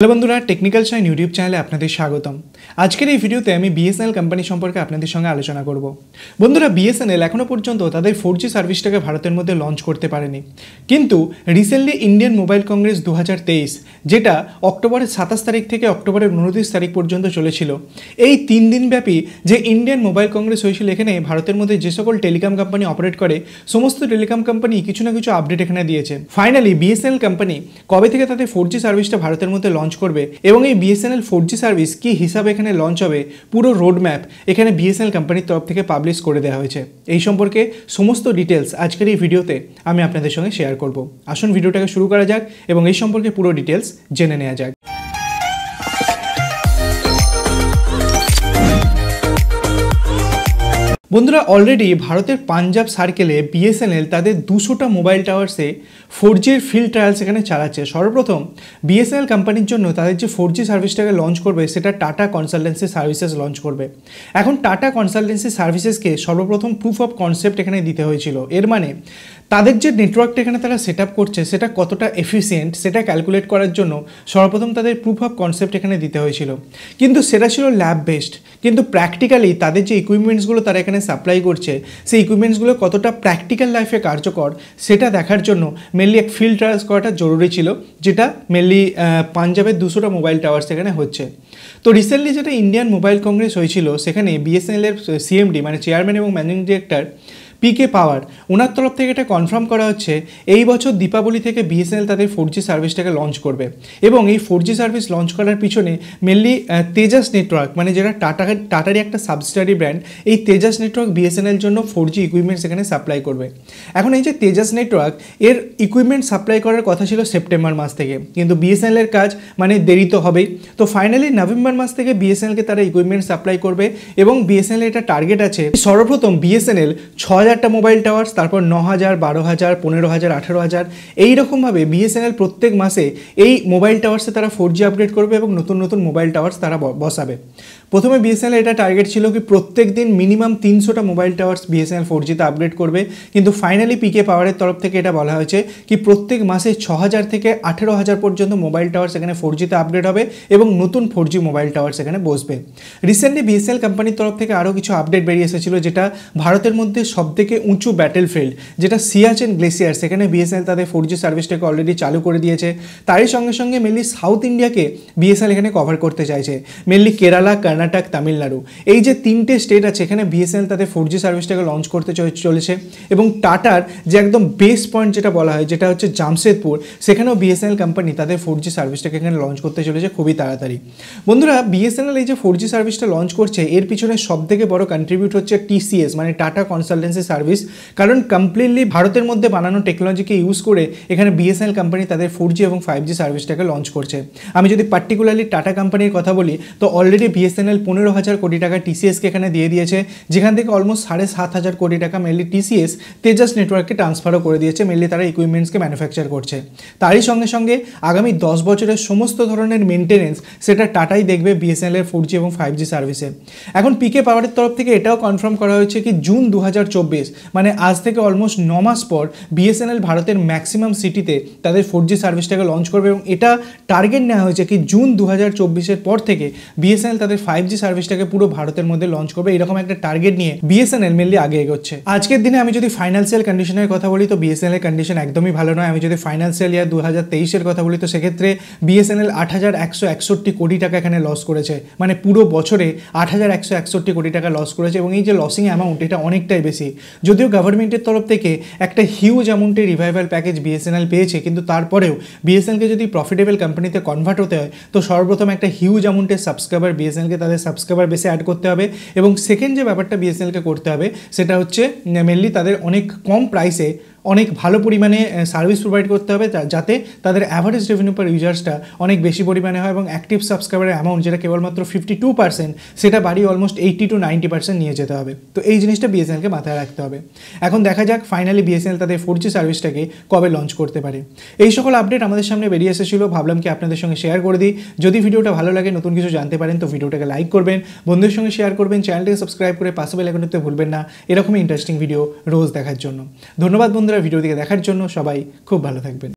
hello বন্ধুরা technical sign YouTube চ্যানেলে আপনাদের স্বাগতম আজকের এই ভিডিওতে আমি বিএসএনএল কোম্পানি সম্পর্কে আপনাদের সঙ্গে আলোচনা করব বন্ধুরা বিএসএনএল এখনও পর্যন্ত তাদের ফোর জি সার্ভিসটাকে ভারতের মধ্যে লঞ্চ করতে পারেনি কিন্তু রিসেন্টলি ইন্ডিয়ান মোবাইল কংগ্রেস দু যেটা অক্টোবরের সাতাশ তারিখ থেকে অক্টোবরের উনত্রিশ তারিখ পর্যন্ত চলেছিল এই তিন দিনব্যাপী যে ইন্ডিয়ান মোবাইল কংগ্রেস হয়েছিল এখানে ভারতের মধ্যে যে সকল টেলিকম কোম্পানি অপারেট করে সমস্ত টেলিকম কোম্পানি কিছু না কিছু আপডেট এখানে দিয়েছে ফাইনালি বিএসএনএল কোম্পানি কবে থেকে তাদের ফোর জি সার্ভিসটা ভারতের মধ্যে লঞ্চ লঞ্চ করবে এবং এই বিএসএনএল ফোর জি সার্ভিস কী হিসাবে এখানে লঞ্চ হবে পুরো রোডম্যাপ এখানে বিএসএনএল কোম্পানির তরফ থেকে পাবলিশ করে দেওয়া হয়েছে এই সম্পর্কে সমস্ত ডিটেলস আজকের এই ভিডিওতে আমি আপনাদের সঙ্গে শেয়ার করব আসুন ভিডিওটাকে শুরু করা যাক এবং এই সম্পর্কে পুরো ডিটেলস জেনে নেওয়া যাক বন্ধুরা অলরেডি ভারতের পাঞ্জাব সার্কেলে বিএসএনএল তাদের দুশোটা মোবাইল টাওয়ার্সে ফোর জির ফিল্ড ট্রায়াল সেখানে চালাচ্ছে সর্বপ্রথম বিএসএনএল কোম্পানির জন্য তাদের যে ফোর জি সার্ভিসটাকে লঞ্চ করবে সেটা টাটা কনসালটেন্সি সার্ভিসেস লঞ্চ করবে এখন টাটা কনসালটেন্সি সার্ভিসেসকে সর্বপ্রথম প্রুফ অফ কনসেপ্ট এখানে দিতে হয়েছিল এর মানে তাদের যে নেটওয়ার্কটা এখানে তারা সেট করছে সেটা কতটা এফিসিয়েন্ট সেটা ক্যালকুলেট করার জন্য সর্বপ্রথম তাদের প্রুফ অফ কনসেপ্ট এখানে দিতে হয়েছিল কিন্তু সেটা ছিল ল্যাব বেসড কিন্তু প্র্যাকটিক্যালি তাদের যে ইকুইপমেন্টসগুলো তারা এখানে এখানে সাপ্লাই করছে সেই ইকুইপমেন্টসগুলো কতটা প্র্যাকটিক্যাল লাইফে কার্যকর সেটা দেখার জন্য মেনলি এক ফিল্ড ট্রায়ালস করাটা জরুরি ছিল যেটা মেনলি পাঞ্জাবের দুশোটা মোবাইল টাওয়ার সেখানে হচ্ছে তো রিসেন্টলি যেটা ইন্ডিয়ান মোবাইল কংগ্রেস হয়েছিল সেখানে বিএসএনএলের সিএমডি মানে চেয়ারম্যান এবং managing director P K Purwar ওনার তরফ থেকে এটা কনফার্ম করা হচ্ছে এই বছর দীপাবলি থেকে বিএসএনএল তাদের ফোর জি সার্ভিসটাকে লঞ্চ করবে এবং এই ফোর জি সার্ভিস লঞ্চ করার পিছনে মেনলি তেজাস নেটওয়ার্ক মানে যেটা টাটা টাটারই একটা সাবসিডারি ব্র্যান্ড এই তেজাস নেটওয়ার্ক বিএসএনএল জন্য ফোর জি ইকুইপমেন্ট সেখানে সাপ্লাই করবে এখন এই যে তেজাস নেটওয়ার্ক এর ইকুইপমেন্ট সাপ্লাই করার কথা ছিল সেপ্টেম্বর মাস থেকে কিন্তু বিএসএনএলের কাজ মানে দেরি তো হবেই তো ফাইনালি নভেম্বর মাস থেকে বিএসএনএলকে তারা ইকুইপমেন্ট সাপ্লাই করবে এবং বিএসএনএল এটা টার্গেট আছে সর্বপ্রথম বিএসএনএল ছয় হাজারটা মোবাইল টাওয়ার্স তারপর ন হাজার বারো হাজার পনেরো হাজার আঠেরো হাজার এইরকমভাবে বিএসএনএল প্রত্যেক মাসে এই মোবাইল টাওয়ার্সে তারা ফোর জি আপগ্রেড করবে এবং নতুন নতুন মোবাইল টাওয়ার্স তারা বসাবে প্রথমে বিএসএনএল এটা টার্গেট ছিল কি প্রত্যেক দিন মিনিমাম তিনশোটা মোবাইল টাওয়ার্স বিএসএনএল ফোর জিতে আপগ্রেড করবে কিন্তু ফাইনালি পিকে পাওয়ারের তরফ থেকে এটা বলা হয়েছে কি প্রত্যেক মাসে ছ হাজার থেকে আঠেরো হাজার পর্যন্ত মোবাইল টাওয়ার্স এখানে ফোর জিতে আপগ্রেড হবে এবং নতুন ফোর জি মোবাইল টাওয়ার্স এখানে বসবে রিসেন্টলি বিএসএনএল কোম্পানির তরফ থেকে আরও কিছু আপডেট বেরিয়ে এসেছিল যেটা ভারতের মধ্যে সব থেকে উঁচু ব্যাটেল ফিল্ড যেটা সিয়াচেন গ্লেসিয়ার সেখানে বিএসএনএল তাদের ফোর জি সার্ভিসটাকে অলরেডি চালু করে দিয়েছে তারই সঙ্গে সঙ্গে মেনলি সাউথ ইন্ডিয়াকে বিএসএনএল এখানে কভার করতে চাইছে মেনলি কেরালা কর্ণাটক তামিলনাড়ু এই যে তিনটে স্টেট আছে এখানে বিএসএনএল তাদের ফোর জি সার্ভিসটাকে লঞ্চ করতে চলেছে এবং টাটার যে একদম বেস পয়েন্ট যেটা বলা হয় যেটা হচ্ছে জামশেদপুর সেখানেও বিএসএনএল কোম্পানি তাদের ফোর জি সার্ভিসটাকে এখানে লঞ্চ করতে চলেছে খুবই তাড়াতাড়ি বন্ধুরা বিএসএনএল এই যে ফোর জি সার্ভিসটা লঞ্চ করছে এর পিছনে সবথেকে বড় কন্ট্রিবিউট হচ্ছে টিসিএস মানে টাটা কনসালটেন্সি সার্ভিস কারণ কমপ্লিটলি ভারতের মধ্যে বানানো টেকনোলজিকে ইউজ করে এখানে বিএসএনএল কোম্পানি তাদের ফোর জি এবং ফাইভ জি সার্ভিসটাকে লঞ্চ করছে আমি যদি পার্টিকুলারলি টাটা কোম্পানির কথা বলি তো অলরেডি বিএসএনএল চ্যানেল পনেরো হাজার কোটি টাকা টিসিএসকে এখানে দিয়ে দিয়েছে যেখান থেকে অলমোস্ট সাড়ে সাত হাজার কোটি টাকা মেনলি টিসিএস তেজাস নেটওয়ার্ককে ট্রান্সফারও করে দিয়েছে মেনলি তারা ইকুইপমেন্টসকে ম্যানুফ্যাকচার করছে তারই সঙ্গে সঙ্গে আগামী দশ বছরের সমস্ত ধরনের মেনটেনেন্স সেটা টাটাই দেখবে বিএসএনএলের ফোর জি এবং ফাইভ জি সার্ভিসে এখন পিকে পাওয়ারের তরফ থেকে এটাও কনফার্ম করা হয়েছে কি জুন দু মানে আজ থেকে অলমোস্ট ন মাস পর বিএসএনএল ভারতের ম্যাক্সিমাম সিটিতে তাদের ফোর জি সার্ভিসটাকে লঞ্চ করবে এবং এটা টার্গেট নেওয়া হয়েছে কি জুন দু হাজার পর থেকে বিএসএনএল তাদের ফাইভ ফাইভ জি সার্ভিসটাকে পুরো ভারতের মধ্যে লঞ্চ করবে এরকম একটা টার্গেট নিয়ে বিএসএনএল মেনলি আগে এগোচ্ছে আজকের দিনে আমি যদি ফাইন্যান্সিয়াল কন্ডিশনের কথা বলি তো বিএসএনএল এর কন্ডিশন একদমই ভালো নয় আমি যদি ফাইন্যান্সিয়াল ইয়ার দু হাজার তেইশের কথা বলি তো সেক্ষেত্রে বিএসএনএল আট হাজার একশো একষট্টি কোটি টাকা এখানে লস করেছে মানে পুরো বছরে আট হাজার একশো একষট্টি কোটি টাকা লস করেছে এবং এই যে লসিং অ্যামাউন্ট এটা অনেকটাই বেশি যদিও গভর্নমেন্টের তরফ থেকে একটা হিউজ অ্যামাউন্টের রিভাইভাল প্যাকেজ বিএসএনএল পেয়েছে কিন্তু তারপরেও বিএসএনএলকে যদি প্রফিটেবল কোম্পানিতে কনভার্ট হতে হয় তো সর্বপ্রথম একটা হিউজ অ্যামাউন্টের সাবস্ক্রাইবার বিএসএনএলকে তার বে সাবস্ক্রাইবার বেশি ऐड করতে হবে এবং সেকেন্ড যে ব্যাপারটা বিএসএনএল কে করতে হবে সেটা হচ্ছে মেনলি তাদের অনেক কম প্রাইসে অনেক ভালো পরিমাণে সার্ভিস প্রোভাইড করতে হবে যাতে তাদের অ্যাভারেজ রেভিনিউ পার ইউজার্সটা অনেক বেশি পরিমাণে হয় এবং অ্যাক্টিভ সাবস্ক্রাইবারের অ্যামাউন্ট যেটা কেবলমাত্র ফিফটি টু পার্সেন্ট সেটা বাড়ি almost eighty to ninety percent নিয়ে যেতে হবে তো এই জিনিসটা বিএসএনএলকে মাথায় রাখতে হবে এখন দেখা যাক ফাইনালি বিএসএনএল তাদের ফোর জি সার্ভিসটাকে কবে লঞ্চ করতে পারে এই সকল আপডেট আমাদের সামনে বেরিয়ে এসেছিল ভাবলাম কি আপনাদের সঙ্গে শেয়ার করে দিই যদি ভিডিওটা ভালো লাগে নতুন কিছু জানতে পারেন তো ভিডিওটাকে লাইক করবেন বন্ধুদের সঙ্গে শেয়ার করবেন চ্যানেলটাকে সাবস্ক্রাইব করে পাশে বেলাকনতে ভুলবেন না এরকমই ইন্টারেস্টিং ভিডিও রোজ দেখার জন্য ধন্যবাদ বন্ধুরা ভিডিও থেকে দেখার জন্য সবাই খুব ভালো থাকবেন